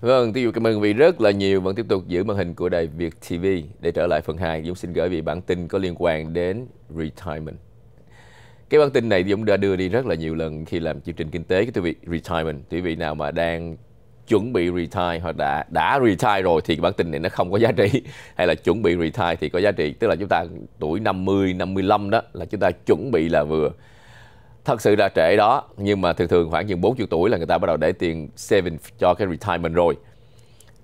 Vâng, Tiêu Dụ cảm ơn vị rất là nhiều. Vẫn tiếp tục giữ màn hình của đài Việt TV. Để trở lại phần 2, Dũng xin gửi vị bản tin có liên quan đến retirement. Cái bản tin này Dũng đã đưa đi rất là nhiều lần khi làm chương trình kinh tế của quý vị retirement. Quý vị nào mà đang chuẩn bị retire hoặc đã đã retire rồi thì bản tin này nó không có giá trị hay là chuẩn bị retire thì có giá trị tức là chúng ta tuổi 50 55 đó là chúng ta chuẩn bị là vừa thật sự là trễ đó nhưng mà thường thường khoảng chừng 40 tuổi là người ta bắt đầu để tiền saving cho cái retirement rồi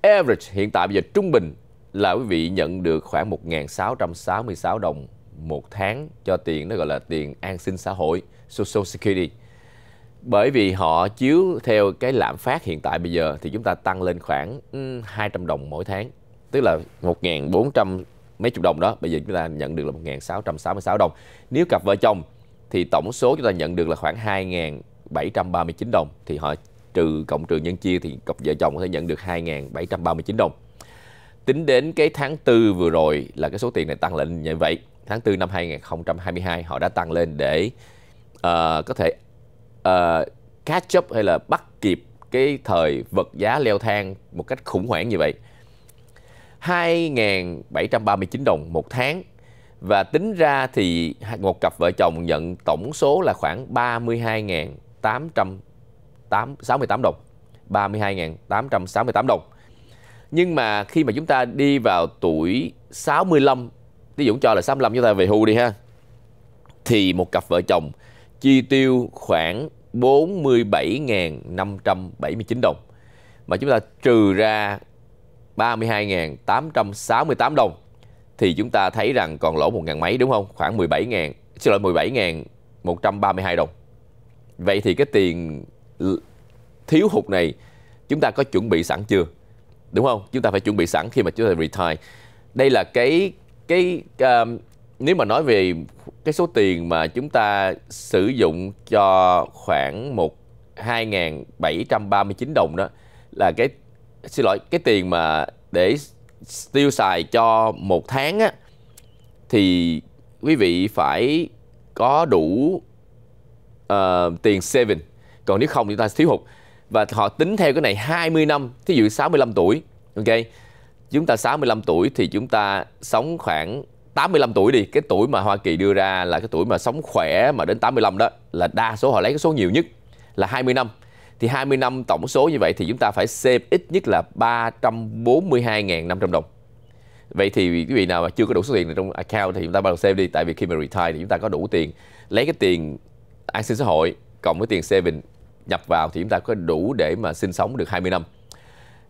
average hiện tại bây giờ trung bình là quý vị nhận được khoảng 1.666 đồng một tháng cho tiền nó gọi là tiền an sinh xã hội social security bởi vì họ chiếu theo cái lạm phát hiện tại bây giờ thì chúng ta tăng lên khoảng 200 ừ, đồng mỗi tháng tức là 1.400 mấy chục đồng đó bây giờ chúng ta nhận được là 1.666 đồng nếu cặp vợ chồng thì tổng số chúng ta nhận được là khoảng 2.739 đồng thì họ trừ cộng trừ nhân chia thì cặp vợ chồng có thể nhận được 2.739 đồng tính đến cái tháng 4 vừa rồi là cái số tiền này tăng lên như vậy tháng 4 năm 2022 họ đã tăng lên để uh, có thể uh, ờ, catch up hay là bắt kịp cái thời vật giá leo thang một cách khủng hoảng như vậy. 2.739 đồng một tháng và tính ra thì một cặp vợ chồng nhận tổng số là khoảng 32.868 đồng. 32.868 đồng. Nhưng mà khi mà chúng ta đi vào tuổi 65, ví dụ cho là 65 chúng ta về hưu đi ha, thì một cặp vợ chồng chi tiêu khoảng 47.579 đồng mà chúng ta trừ ra 32.868 đồng thì chúng ta thấy rằng còn lỗ một ngàn mấy đúng không? Khoảng 17.000, xin lỗi 17.132 đồng. Vậy thì cái tiền thiếu hụt này chúng ta có chuẩn bị sẵn chưa? Đúng không? Chúng ta phải chuẩn bị sẵn khi mà chúng ta retire. Đây là cái cái uh, nếu mà nói về cái số tiền mà chúng ta sử dụng cho khoảng một 2.739 đồng đó là cái xin lỗi cái tiền mà để tiêu xài cho một tháng á thì quý vị phải có đủ uh, tiền saving còn nếu không thì ta thiếu hụt và họ tính theo cái này 20 năm thí dụ 65 tuổi ok chúng ta 65 tuổi thì chúng ta sống khoảng 85 tuổi đi, cái tuổi mà Hoa Kỳ đưa ra là cái tuổi mà sống khỏe mà đến 85 đó là đa số họ lấy cái số nhiều nhất là 20 năm. Thì 20 năm tổng số như vậy thì chúng ta phải save ít nhất là 342.500 đồng. Vậy thì quý vị nào mà chưa có đủ số tiền này trong account thì chúng ta bắt đầu save đi tại vì khi mà retire thì chúng ta có đủ tiền lấy cái tiền an sinh xã hội cộng với tiền saving nhập vào thì chúng ta có đủ để mà sinh sống được 20 năm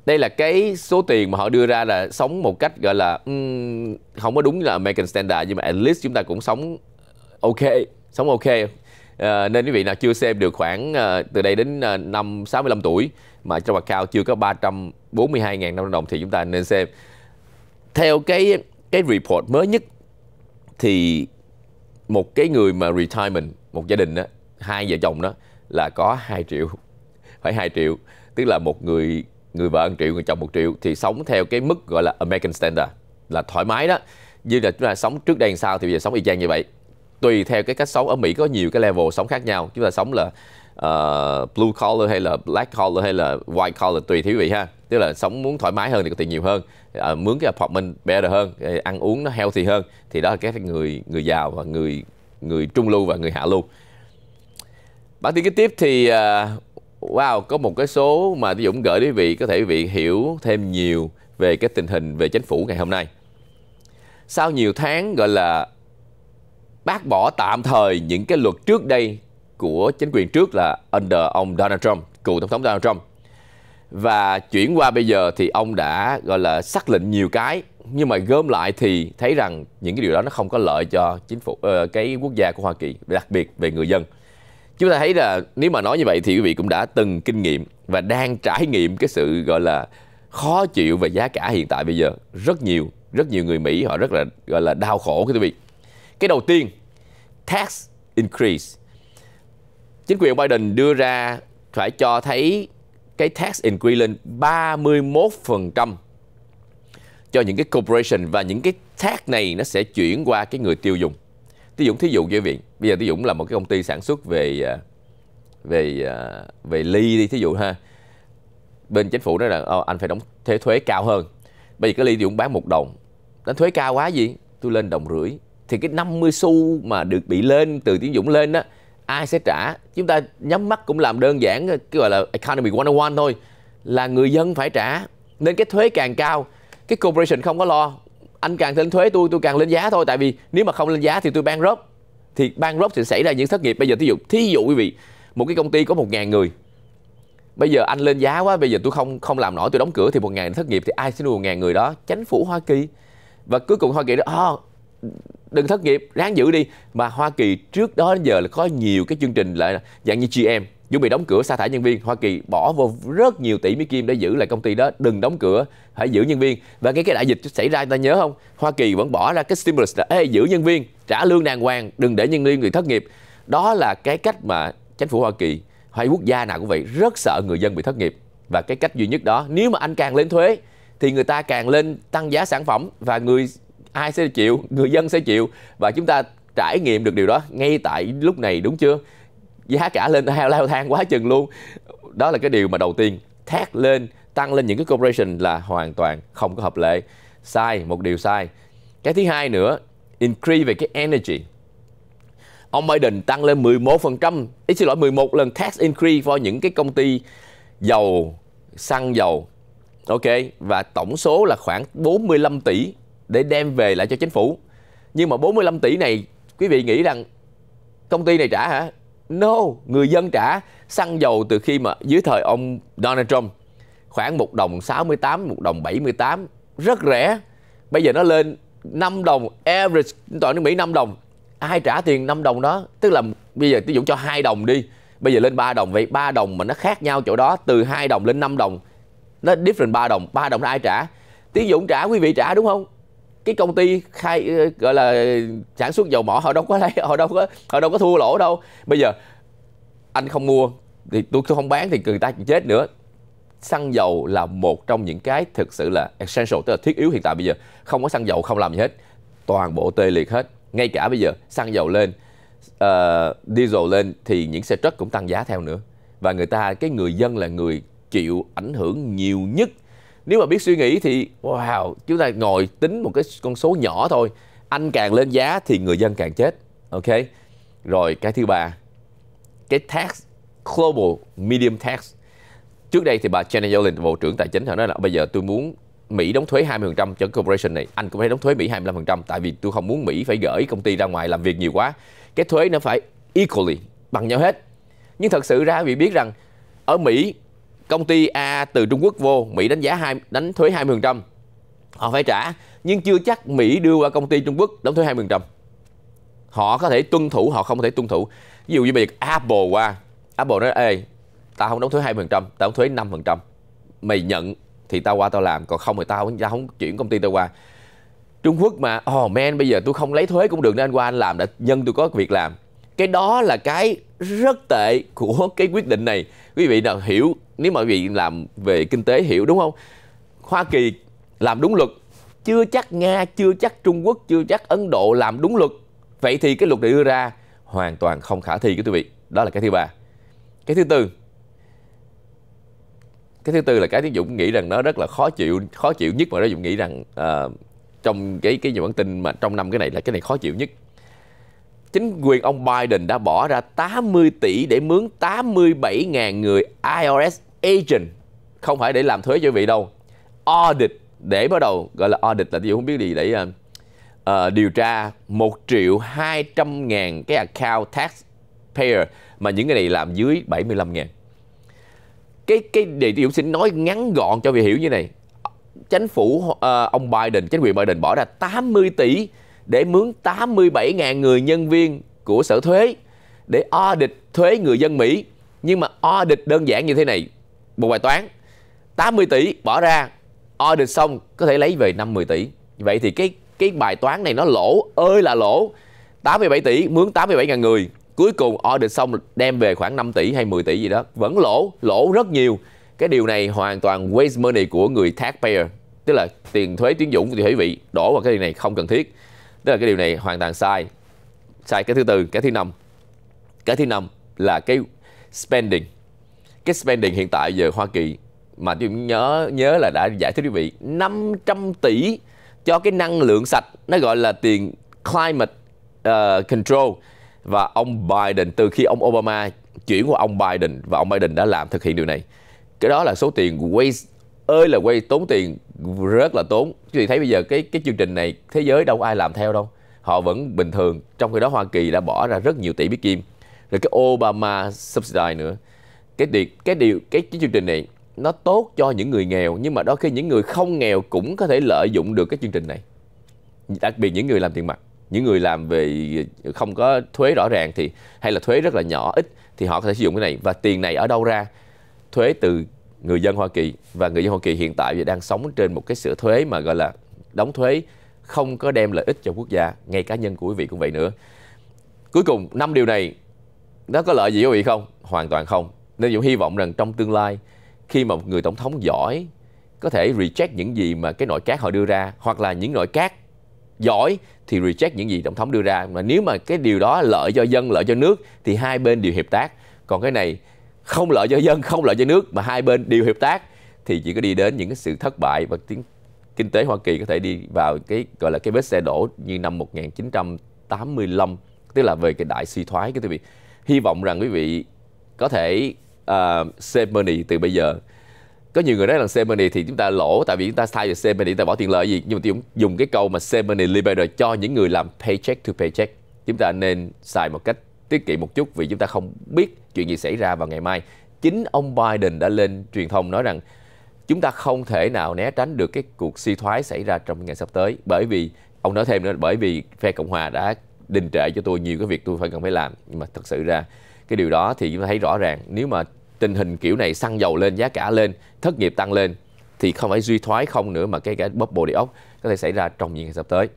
đây là cái số tiền mà họ đưa ra là sống một cách gọi là um, không có đúng là American Standard nhưng mà at least chúng ta cũng sống ok sống ok à, nên quý vị nào chưa xem được khoảng à, từ đây đến à, năm 65 tuổi mà trong cao chưa có 342.500 đồng thì chúng ta nên xem theo cái cái report mới nhất thì một cái người mà retirement một gia đình đó hai vợ chồng đó là có 2 triệu phải 2 triệu tức là một người người vợ một triệu người chồng một triệu thì sống theo cái mức gọi là American Standard là thoải mái đó như là chúng ta sống trước đây làm sao thì bây giờ sống y chang như vậy tùy theo cái cách sống ở Mỹ có nhiều cái level sống khác nhau chúng ta sống là uh, blue collar hay là black collar hay là white collar tùy thí vị ha tức là sống muốn thoải mái hơn thì có tiền nhiều hơn uh, mướn cái apartment better hơn ờ, ăn uống nó healthy hơn thì đó là cái người người giàu và người người trung lưu và người hạ lưu bản tin kế tiếp thì uh, wow có một cái số mà Tí Dũng gửi quý vị có thể quý vị hiểu thêm nhiều về cái tình hình về chính phủ ngày hôm nay. Sau nhiều tháng gọi là bác bỏ tạm thời những cái luật trước đây của chính quyền trước là under ông Donald Trump, cựu tổng thống Donald Trump. Và chuyển qua bây giờ thì ông đã gọi là xác lệnh nhiều cái nhưng mà gom lại thì thấy rằng những cái điều đó nó không có lợi cho chính phủ ờ, cái quốc gia của Hoa Kỳ, đặc biệt về người dân chúng ta thấy là nếu mà nói như vậy thì quý vị cũng đã từng kinh nghiệm và đang trải nghiệm cái sự gọi là khó chịu về giá cả hiện tại bây giờ rất nhiều rất nhiều người Mỹ họ rất là gọi là đau khổ quý vị cái đầu tiên tax increase chính quyền Biden đưa ra phải cho thấy cái tax increase lên 31% cho những cái corporation và những cái tax này nó sẽ chuyển qua cái người tiêu dùng Tí Dũng thí dụ như vậy bây giờ Tí Dũng là một cái công ty sản xuất về à, về à, về ly đi thí dụ ha bên chính phủ nói là ờ, anh phải đóng thuế thuế cao hơn bây giờ cái ly thì cũng bán một đồng đánh thuế cao quá gì tôi lên đồng rưỡi thì cái 50 xu mà được bị lên từ tiến dũng lên đó ai sẽ trả chúng ta nhắm mắt cũng làm đơn giản cái gọi là economy one oh one thôi là người dân phải trả nên cái thuế càng cao cái corporation không có lo anh càng lên thuế tôi tôi càng lên giá thôi tại vì nếu mà không lên giá thì tôi ban rớt thì ban rớt thì xảy ra những thất nghiệp bây giờ thí dụ thí dụ quý vị một cái công ty có một ngàn người bây giờ anh lên giá quá bây giờ tôi không không làm nổi tôi đóng cửa thì một ngàn thất nghiệp thì ai sẽ nuôi một ngàn người đó chính phủ hoa kỳ và cuối cùng hoa kỳ đó oh, ờ, đừng thất nghiệp ráng giữ đi mà hoa kỳ trước đó đến giờ là có nhiều cái chương trình lại dạng như gm dù bị đóng cửa sa thải nhân viên, Hoa Kỳ bỏ vô rất nhiều tỷ Mỹ Kim để giữ lại công ty đó, đừng đóng cửa, hãy giữ nhân viên. Và cái cái đại dịch xảy ra ta nhớ không? Hoa Kỳ vẫn bỏ ra cái stimulus là Ê, giữ nhân viên, trả lương đàng hoàng, đừng để nhân viên bị thất nghiệp. Đó là cái cách mà chính phủ Hoa Kỳ hay quốc gia nào cũng vậy rất sợ người dân bị thất nghiệp và cái cách duy nhất đó nếu mà anh càng lên thuế thì người ta càng lên tăng giá sản phẩm và người ai sẽ chịu người dân sẽ chịu và chúng ta trải nghiệm được điều đó ngay tại lúc này đúng chưa giá cả lên heo lao thang quá chừng luôn đó là cái điều mà đầu tiên thét lên tăng lên những cái corporation là hoàn toàn không có hợp lệ sai một điều sai cái thứ hai nữa increase về cái energy ông Biden tăng lên 11% ý xin lỗi 11 lần tax increase for những cái công ty dầu xăng dầu ok và tổng số là khoảng 45 tỷ để đem về lại cho chính phủ nhưng mà 45 tỷ này quý vị nghĩ rằng công ty này trả hả No, người dân trả xăng dầu từ khi mà dưới thời ông Donald Trump khoảng 1 đồng 68, 1 đồng 78, rất rẻ. Bây giờ nó lên 5 đồng average toàn nước Mỹ 5 đồng. Ai trả tiền 5 đồng đó? Tức là bây giờ ví dụ cho 2 đồng đi. Bây giờ lên 3 đồng vậy 3 đồng mà nó khác nhau chỗ đó từ 2 đồng lên 5 đồng. Nó different 3 đồng, 3 đồng là ai trả? Tiến dụng trả, quý vị trả đúng không? cái công ty khai gọi là sản xuất dầu mỏ họ đâu có lấy họ đâu có họ đâu có thua lỗ đâu bây giờ anh không mua thì tôi không bán thì người ta chết nữa xăng dầu là một trong những cái thực sự là essential tức là thiết yếu hiện tại bây giờ không có xăng dầu không làm gì hết toàn bộ tê liệt hết ngay cả bây giờ xăng dầu lên uh, diesel lên thì những xe truck cũng tăng giá theo nữa và người ta cái người dân là người chịu ảnh hưởng nhiều nhất nếu mà biết suy nghĩ thì wow chúng ta ngồi tính một cái con số nhỏ thôi anh càng lên giá thì người dân càng chết ok rồi cái thứ ba cái tax global medium tax trước đây thì bà Janet Yellen bộ trưởng tài chính họ nói là bây giờ tôi muốn Mỹ đóng thuế 20% cho corporation này anh cũng phải đóng thuế Mỹ 25% tại vì tôi không muốn Mỹ phải gửi công ty ra ngoài làm việc nhiều quá cái thuế nó phải equally bằng nhau hết nhưng thật sự ra vì biết rằng ở Mỹ Công ty A từ Trung Quốc vô, Mỹ đánh giá hai đánh thuế 20%. Họ phải trả, nhưng chưa chắc Mỹ đưa qua công ty Trung Quốc đóng thuế 20%. Họ có thể tuân thủ, họ không thể tuân thủ. Ví dụ như bây giờ Apple qua, Apple nói ê, tao không đóng thuế 20%, tao đóng thuế 5%. Mày nhận thì tao qua tao làm, còn không thì tao, tao không chuyển công ty tao qua. Trung Quốc mà, oh man, bây giờ tôi không lấy thuế cũng được nên anh qua anh làm đã nhân tôi có việc làm. Cái đó là cái rất tệ của cái quyết định này quý vị nào hiểu nếu mà quý vị làm về kinh tế hiểu đúng không hoa kỳ làm đúng luật chưa chắc nga chưa chắc trung quốc chưa chắc ấn độ làm đúng luật vậy thì cái luật này đưa ra hoàn toàn không khả thi quý vị đó là cái thứ ba cái thứ tư cái thứ tư là cái tiếng dũng nghĩ rằng nó rất là khó chịu khó chịu nhất mà nó dũng nghĩ rằng uh, trong cái cái nhiều bản tin mà trong năm cái này là cái này khó chịu nhất chính quyền ông Biden đã bỏ ra 80 tỷ để mướn 87.000 người IRS agent không phải để làm thuế cho vị đâu audit để bắt đầu gọi là audit là tôi không biết gì để uh, điều tra 1 triệu 200 ngàn cái account tax payer mà những cái này làm dưới 75 ngàn cái cái để tôi xin nói ngắn gọn cho vị hiểu như này chính phủ uh, ông Biden chính quyền Biden bỏ ra 80 tỷ để mướn 87.000 người nhân viên của sở thuế để audit thuế người dân Mỹ. Nhưng mà audit đơn giản như thế này, một bài toán, 80 tỷ bỏ ra, audit xong có thể lấy về 50 tỷ. Vậy thì cái cái bài toán này nó lỗ ơi là lỗ. 87 tỷ mướn 87.000 người, cuối cùng audit xong đem về khoảng 5 tỷ hay 10 tỷ gì đó, vẫn lỗ, lỗ rất nhiều. Cái điều này hoàn toàn waste money của người taxpayer, tức là tiền thuế tuyến dụng của quý vị đổ vào cái điều này không cần thiết tức là cái điều này hoàn toàn sai sai cái thứ tư cái thứ năm cái thứ năm là cái spending cái spending hiện tại giờ Hoa Kỳ mà tôi nhớ nhớ là đã giải thích quý vị 500 tỷ cho cái năng lượng sạch nó gọi là tiền climate uh, control và ông Biden từ khi ông Obama chuyển qua ông Biden và ông Biden đã làm thực hiện điều này cái đó là số tiền waste ơi là quay tốn tiền rất là tốn quý vị thấy bây giờ cái cái chương trình này thế giới đâu có ai làm theo đâu họ vẫn bình thường trong khi đó Hoa Kỳ đã bỏ ra rất nhiều tỷ bí kim rồi cái Obama subsidy nữa cái điều cái điều cái, cái chương trình này nó tốt cho những người nghèo nhưng mà đôi khi những người không nghèo cũng có thể lợi dụng được cái chương trình này đặc biệt những người làm tiền mặt những người làm về không có thuế rõ ràng thì hay là thuế rất là nhỏ ít thì họ có thể sử dụng cái này và tiền này ở đâu ra thuế từ người dân Hoa Kỳ và người dân Hoa Kỳ hiện tại thì đang sống trên một cái sửa thuế mà gọi là đóng thuế không có đem lợi ích cho quốc gia, ngay cá nhân của quý vị cũng vậy nữa. Cuối cùng, năm điều này nó có lợi gì quý vị không? Hoàn toàn không. Nên Dũng hy vọng rằng trong tương lai khi mà một người tổng thống giỏi có thể reject những gì mà cái nội các họ đưa ra hoặc là những nội các giỏi thì reject những gì tổng thống đưa ra mà nếu mà cái điều đó lợi cho dân lợi cho nước thì hai bên đều hiệp tác còn cái này không lợi cho dân không lợi cho nước mà hai bên đều hiệp tác thì chỉ có đi đến những cái sự thất bại và tiếng kinh tế Hoa Kỳ có thể đi vào cái gọi là cái vết xe đổ như năm 1985 tức là về cái đại suy thoái cái quý vị hy vọng rằng quý vị có thể uh, save money từ bây giờ có nhiều người nói là save money thì chúng ta lỗ tại vì chúng ta thay về save money chúng ta bỏ tiền lợi gì nhưng mà chúng dùng cái câu mà save money liberator cho những người làm paycheck to paycheck chúng ta nên xài một cách tiết kiệm một chút vì chúng ta không biết chuyện gì xảy ra vào ngày mai. Chính ông Biden đã lên truyền thông nói rằng chúng ta không thể nào né tránh được cái cuộc suy thoái xảy ra trong ngày sắp tới bởi vì ông nói thêm nữa bởi vì phe cộng hòa đã đình trệ cho tôi nhiều cái việc tôi phải cần phải làm nhưng mà thật sự ra cái điều đó thì chúng ta thấy rõ ràng nếu mà tình hình kiểu này xăng dầu lên giá cả lên thất nghiệp tăng lên thì không phải suy thoái không nữa mà cái cái bóp bồ địa ốc có thể xảy ra trong những ngày sắp tới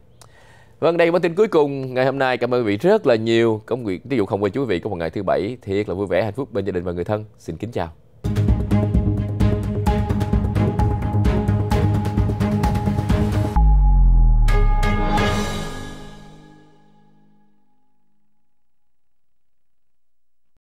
Vâng, đây bản tin cuối cùng ngày hôm nay. Cảm ơn quý vị rất là nhiều. Công việc ví dụ không quên chú quý vị có một ngày thứ bảy thiệt là vui vẻ, hạnh phúc bên gia đình và người thân. Xin kính chào.